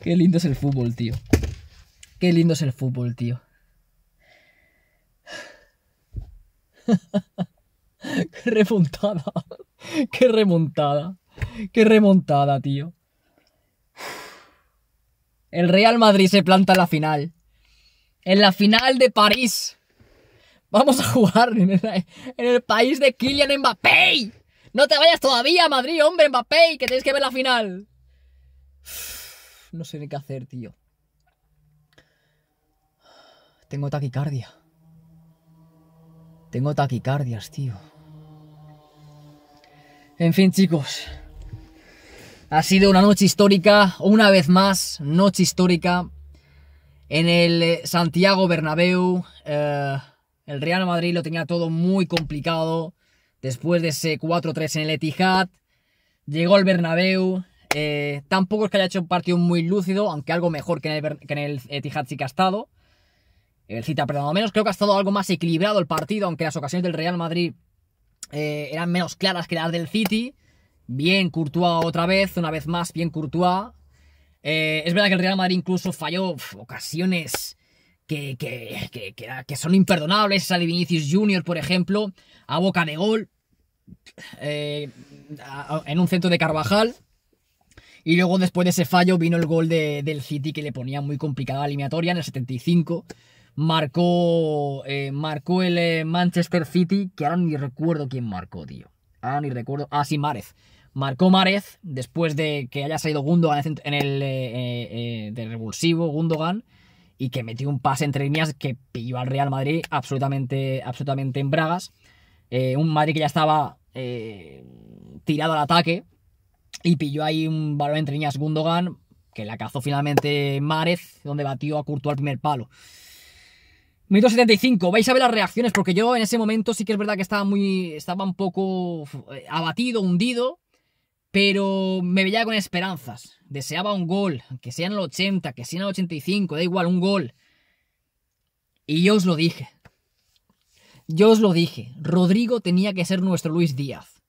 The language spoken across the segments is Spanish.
Qué lindo es el fútbol, tío. Qué lindo es el fútbol, tío. Qué remontada. Qué remontada. Qué remontada, tío. El Real Madrid se planta en la final. En la final de París. Vamos a jugar en el, país de Kylian Mbappé. No te vayas todavía, Madrid, hombre, Mbappé, que tienes que ver la final. No sé ni qué hacer, tío. Tengo taquicardia. Tengo taquicardias, tío. En fin, chicos. Ha sido una noche histórica, una vez más, noche histórica en el eh, Santiago Bernabéu. Eh, el Real Madrid lo tenía todo muy complicado después de ese 4-3 en el Etihad. Llegó el Bernabéu. Eh, tampoco es que haya hecho un partido muy lúcido, aunque algo mejor que en el, Etihad sí que ha estado. El Cita, perdón, menos creo que ha estado algo más equilibrado el partido, aunque las ocasiones del Real Madrid eran menos claras que las del City. Bien Courtois otra vez, una vez más, bien Courtois. Eh, es verdad que el Real Madrid incluso falló ocasiones que, que, son imperdonables. Esa de Vinicius Junior, por ejemplo, a boca de gol, eh, en un centro de Carvajal. Y luego después de ese fallo vino el gol del City que le ponía muy complicada la eliminatoria en el 75. Marcó, eh, marcó el Manchester City, que ahora ni recuerdo quién marcó, tío. Ah, ni recuerdo. Ah, sí, Márez. Marcó Márez después de que haya salido Gundogan en el eh, eh, eh, de revulsivo, Gundogan, y que metió un pase entre líneas que pilló al Real Madrid absolutamente, absolutamente en bragas. un Madrid que ya estaba tirado al ataque y pilló ahí un balón entre líneas Gundogan, que la cazó finalmente Márez, donde batió a Curto al primer palo. Minuto 75, vais a ver las reacciones, porque yo en ese momento sí que es verdad que estaba muy. estaba un poco eh, abatido, hundido, pero me veía con esperanzas. Deseaba un gol, que sea en el 80, que sea en el 85, da igual, un gol. Y yo os lo dije. Yo os lo dije. Rodrigo tenía que ser nuestro Luis Díaz.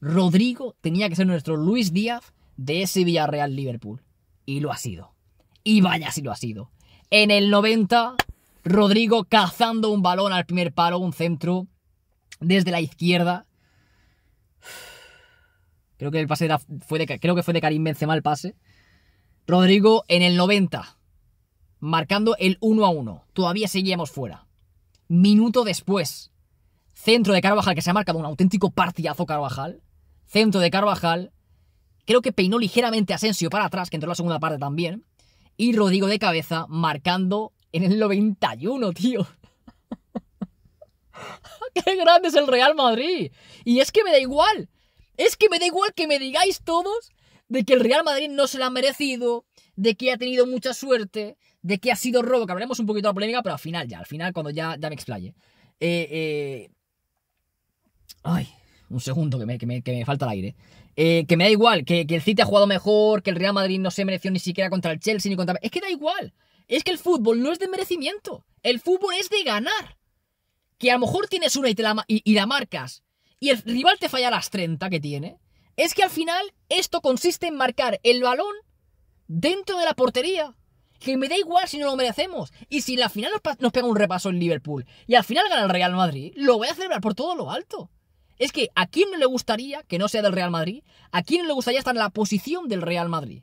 Rodrigo tenía que ser nuestro Luis Díaz de ese Villarreal Liverpool. Y lo ha sido. Y vaya si lo ha sido. En el 90 Rodrigo cazando un balón al primer palo, un centro desde la izquierda. Creo que el pase fue de, creo que fue de Karim Benzema el pase. Rodrigo en el 90, marcando el 1 a 1. Todavía seguíamos fuera. Minuto después, centro de Carvajal que se ha marcado un auténtico partidazo Carvajal. Centro de Carvajal. Creo que peinó ligeramente Asensio para atrás, que entró en la segunda parte también. Y Rodrigo de cabeza marcando en el 91, tío. ¡Qué grande es el Real Madrid! Y es que me da igual. Es que me da igual que me digáis todos de que el Real Madrid no se lo ha merecido, de que ha tenido mucha suerte, de que ha sido robo, que hablaremos un poquito de la polémica, pero al final ya, al final cuando ya, ya me explaye. Eh, eh Ay, un segundo que me, que me, falta el aire. Eh, que me da igual, que, que el City ha jugado mejor, que el Real Madrid no se mereció ni siquiera contra el Chelsea ni contra... Es que da igual es que el fútbol no es de merecimiento. El fútbol es de ganar. Que a lo mejor tienes una y, la, marcas y el rival te falla las 30 que tiene. Es que al final esto consiste en marcar el balón dentro de la portería. Que me da igual si no lo merecemos. Y si en la final nos, nos pega un repaso en Liverpool y al final gana el Real Madrid, lo voy a celebrar por todo lo alto. Es que a quién no le gustaría que no sea del Real Madrid, a quién no le gustaría estar en la posición del Real Madrid.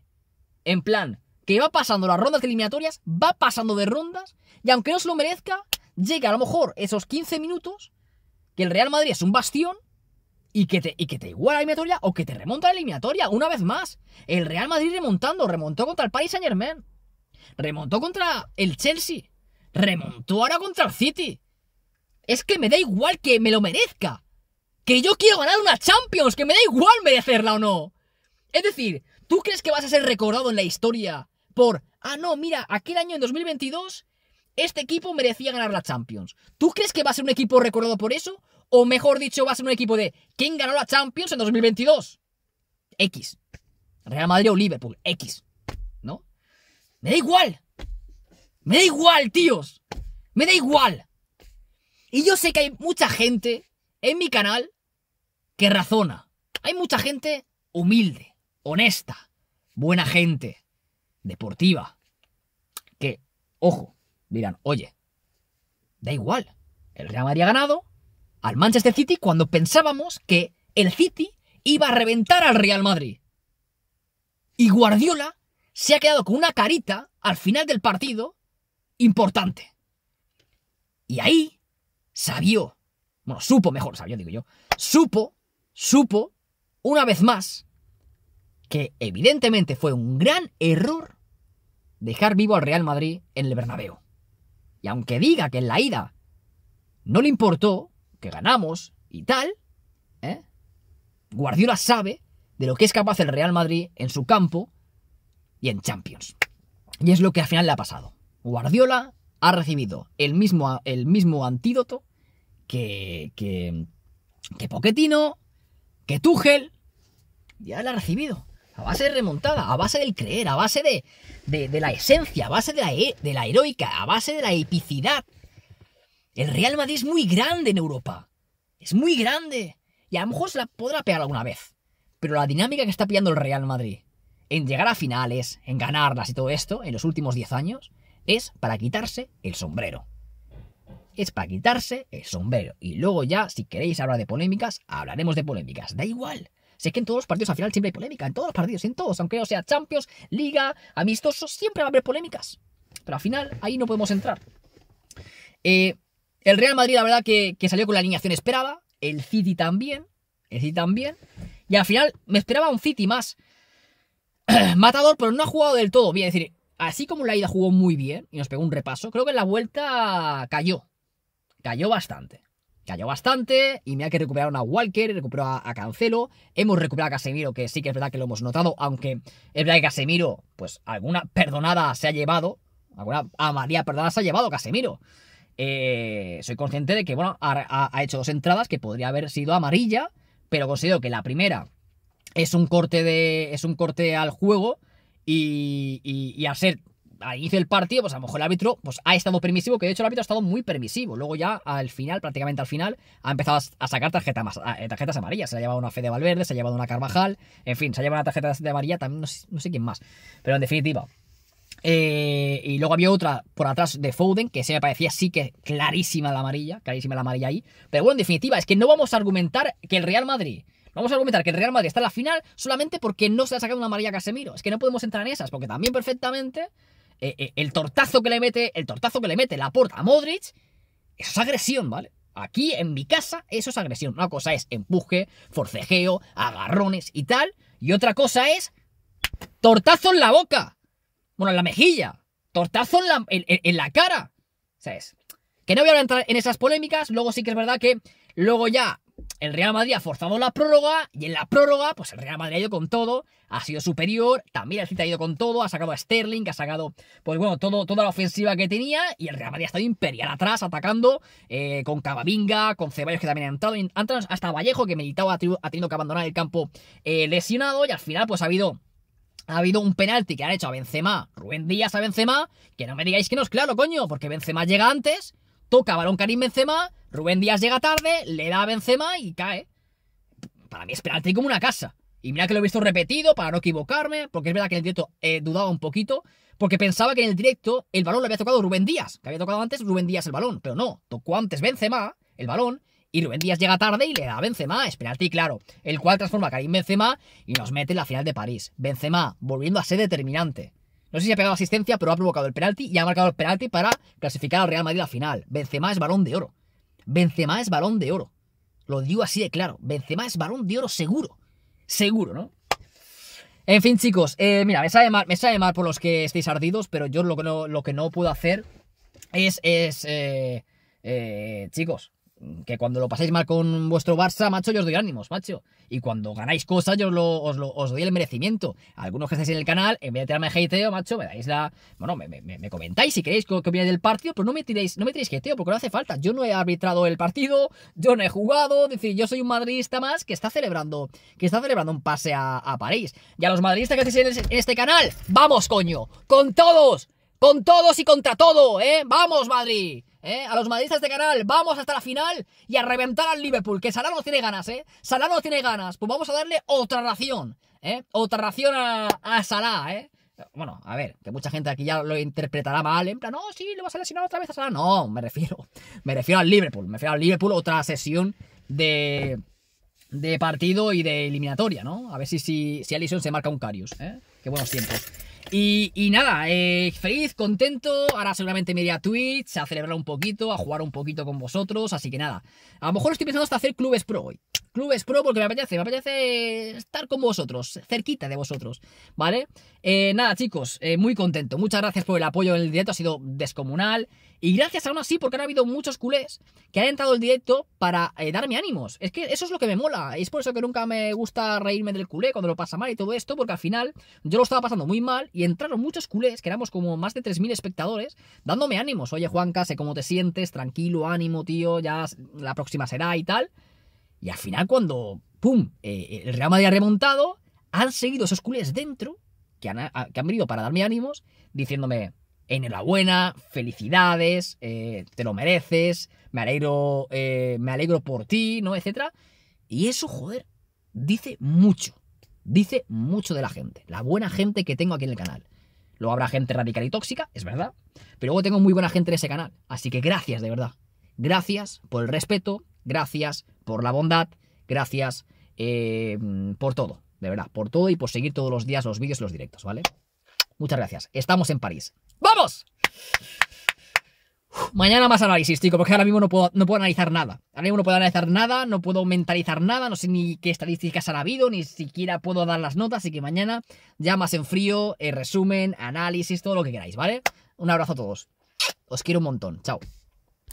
En plan, que va pasando las rondas eliminatorias, va pasando de rondas, y aunque no se lo merezca, llega a lo mejor esos 15 minutos que el Real Madrid es un bastión y que te, y que te iguala la eliminatoria o que te remonta la eliminatoria una vez más. El Real Madrid remontando, remontó contra el Paris Saint Germain, remontó contra el Chelsea, remontó ahora contra el City. Es que me da igual que me lo merezca. Que yo quiero ganar una Champions, que me da igual merecerla o no. Es decir, ¿tú crees que vas a ser recordado en la historia por, ah, no, mira, aquel año en 2022 este equipo merecía ganar la Champions. ¿Tú crees que va a ser un equipo recordado por eso? O mejor dicho, va a ser un equipo de ¿quién ganó la Champions en 2022? X. Real Madrid o Liverpool, X. ¿No? Me da igual. Me da igual, tíos. Me da igual. Y yo sé que hay mucha gente en mi canal que razona. Hay mucha gente humilde, honesta, buena gente deportiva. Que, ojo, dirán, oye, da igual. El Real Madrid ha ganado al Manchester City cuando pensábamos que el City iba a reventar al Real Madrid. Y Guardiola se ha quedado con una carita al final del partido importante. Y ahí sabió, bueno, supo mejor, sabió, digo yo, supo, supo, una vez más, que evidentemente fue un gran error dejar vivo al Real Madrid en el Bernabéu. Y aunque diga que en la ida no le importó, que ganamos y tal, ¿eh? Guardiola sabe de lo que es capaz el Real Madrid en su campo y en Champions. Y es lo que al final le ha pasado. Guardiola ha recibido el mismo, el mismo antídoto que, que, que Poquetino, que Tuchel, ya lo ha recibido. A base de remontada, a base del creer, a base de, la esencia, a base de la, e, de la heroica, a base de la epicidad. El Real Madrid es muy grande en Europa. Es muy grande. Y a lo mejor se la podrá pegar alguna vez. Pero la dinámica que está pillando el Real Madrid en llegar a finales, en ganarlas y todo esto en los últimos 10 años, es para quitarse el sombrero. Es para quitarse el sombrero. Y luego ya, si queréis hablar de polémicas, hablaremos de polémicas. Da igual. Sé que en todos los partidos al final siempre hay polémica, en todos los partidos, en todos, aunque sea Champions, Liga, amistosos, siempre va a haber polémicas. Pero al final ahí no podemos entrar. Eh, el Real Madrid, la verdad, que, que salió con la alineación esperada. El City también. El City también. Y al final me esperaba un City más matador, pero no ha jugado del todo bien. decir, así como la ida jugó muy bien y nos pegó un repaso, creo que en la vuelta cayó. Cayó bastante cayó bastante y mira que recuperaron a Walker, recuperó a, Cancelo, hemos recuperado a Casemiro, que sí que es verdad que lo hemos notado, aunque es verdad que Casemiro, pues alguna perdonada se ha llevado, alguna amarilla perdonada se ha llevado Casemiro. Eh, soy consciente de que, bueno, ha, hecho dos entradas que podría haber sido amarilla, pero considero que la primera es un corte, de, es un corte al juego y, y, y ser al inicio del partido, pues a lo mejor el árbitro pues, ha estado permisivo, que de hecho el árbitro ha estado muy permisivo. Luego ya al final, prácticamente al final, ha empezado a sacar tarjeta más, eh, tarjetas amarillas. Se ha llevado una Fede Valverde, se ha llevado una Carvajal, en fin, se ha llevado una tarjeta de amarilla, también no sé, quién más. Pero en definitiva. Eh, y luego había otra por atrás de Foden, que se me parecía sí que clarísima la amarilla, clarísima la amarilla ahí. Pero bueno, en definitiva, es que no vamos a argumentar que el Real Madrid Vamos a argumentar que el Real Madrid está en la final solamente porque no se ha sacado una amarilla a Casemiro. Es que no podemos entrar en esas, porque también perfectamente eh, eh, el tortazo que le mete, el tortazo que le mete la porta a Modric, eso es agresión, ¿vale? Aquí en mi casa eso es agresión. Una cosa es empuje, forcejeo, agarrones y tal, y otra cosa es tortazo en la boca, bueno, en la mejilla, tortazo en la, en la cara, ¿sabes? Que no voy a entrar en esas polémicas, luego sí que es verdad que luego ya el Real Madrid ha forzado la prórroga y en la prórroga, pues el Real Madrid ha ido con todo, ha sido superior, también el City ha ido con todo, ha sacado a Sterling, ha sacado, pues bueno, todo, toda la ofensiva que tenía y el Real Madrid ha estado imperial atrás, atacando eh, con Cavavinga, con Ceballos que también ha entrado, han entrado hasta Vallejo que meditaba ha tenido que abandonar el campo eh, lesionado y al final pues ha habido ha habido un penalti que han hecho a Benzema, Rubén Díaz a Benzema, que no me digáis que no es claro, coño, porque Benzema llega antes, toca Balón Karim Benzema Rubén Díaz llega tarde, le da a Benzema y cae. Para mí es penalti como una casa. Y mira que lo he visto repetido para no equivocarme, porque es verdad que en el directo he eh, dudaba un poquito, porque pensaba que en el directo el balón lo había tocado Rubén Díaz, que había tocado antes Rubén Díaz el balón, pero no, tocó antes Benzema el balón y Rubén Díaz llega tarde y le da a Benzema, es penalti claro, el cual transforma a Karim Benzema y nos mete en la final de París. Benzema volviendo a ser determinante. No sé si ha pegado asistencia, pero ha provocado el penalti y ha marcado el penalti para clasificar al Real Madrid a la final. Benzema es balón de oro. Benzema es balón de oro. Lo digo así de claro. Benzema es balón de oro seguro. Seguro, ¿no? En fin, chicos, eh, mira, me sale mal, me mal por los que estéis ardidos, pero yo lo que no, lo que no puedo hacer es, es eh, eh, chicos, que cuando lo pasáis mal con vuestro Barça, macho, yo os doy ánimos, macho. Y cuando ganáis cosas, yo os, lo, doy el merecimiento. Algunos que estáis en el canal, en vez de tirarme hateo, macho, me dais la. Bueno, me, comentáis si queréis que, opinéis del partido, pero no me tiréis, no me tiréis hateo, porque no hace falta. Yo no he arbitrado el partido, yo no he jugado. Es decir, yo soy un madridista más que está celebrando, que está celebrando un pase a, París. Y a los madridistas que estáis en este canal, vamos, coño, con todos, con todos y contra todo, ¿eh? ¡Vamos, Madrid! ¿eh? A los madridistas de canal, vamos hasta la final y a reventar al Liverpool, que Salah no tiene ganas, ¿eh? Salah no tiene ganas, pues vamos a darle otra ración, ¿eh? Otra ración a, a Salah, ¿eh? Bueno, a ver, que mucha gente aquí ya lo interpretará mal, en plan, no, sí, le vas a lesionar otra vez a Salah. No, me refiero, me refiero al Liverpool, me refiero al Liverpool, otra sesión de, de partido y de eliminatoria, ¿no? A ver si, si, se marca un Carius, ¿eh? Qué buenos tiempos. Y, nada, eh, feliz, contento. Ahora seguramente me iré a Twitch a celebrar un poquito, a jugar un poquito con vosotros. Así que nada, a lo mejor estoy pensando hasta hacer clubes pro hoy. Clubes pro porque me apetece, me apetece estar con vosotros, cerquita de vosotros, ¿vale? Eh, nada, chicos, eh, muy contento. Muchas gracias por el apoyo en el directo, ha sido descomunal. Y gracias aún así, porque han habido muchos culés que han entrado el directo para darme ánimos. Es que eso es lo que me mola. Es por eso que nunca me gusta reírme del culé cuando lo pasa mal y todo esto, porque al final yo lo estaba pasando muy mal y entraron muchos culés, que éramos como más de 3.000 espectadores, dándome ánimos. Oye, Juanca, sé cómo te sientes, tranquilo, ánimo, tío, ya la próxima será y tal. Y al final, cuando, ¡pum!, eh, el Real Madrid ha remontado, han seguido esos culés dentro, que han, venido para darme ánimos, diciéndome, enhorabuena, felicidades, eh, te lo mereces, me alegro, eh, me alegro por ti, ¿no? Etcétera. Y eso, joder, dice mucho dice mucho de la gente, la buena gente que tengo aquí en el canal. Luego habrá gente radical y tóxica, es verdad, pero luego tengo muy buena gente en ese canal. Así que gracias, de verdad. Gracias por el respeto, gracias por la bondad, gracias eh, por todo, de verdad, por todo y por seguir todos los días los vídeos y los directos, ¿vale? Muchas gracias. Estamos en París. ¡Vamos! Mañana más análisis, chico, porque ahora mismo no puedo, analizar nada. Ahora mismo no puedo analizar nada, no puedo mentalizar nada, no sé ni qué estadísticas han habido, ni siquiera puedo dar las notas, así que mañana ya más en frío, eh, resumen, análisis, todo lo que queráis, ¿vale? Un abrazo a todos. Os quiero un montón. Chao.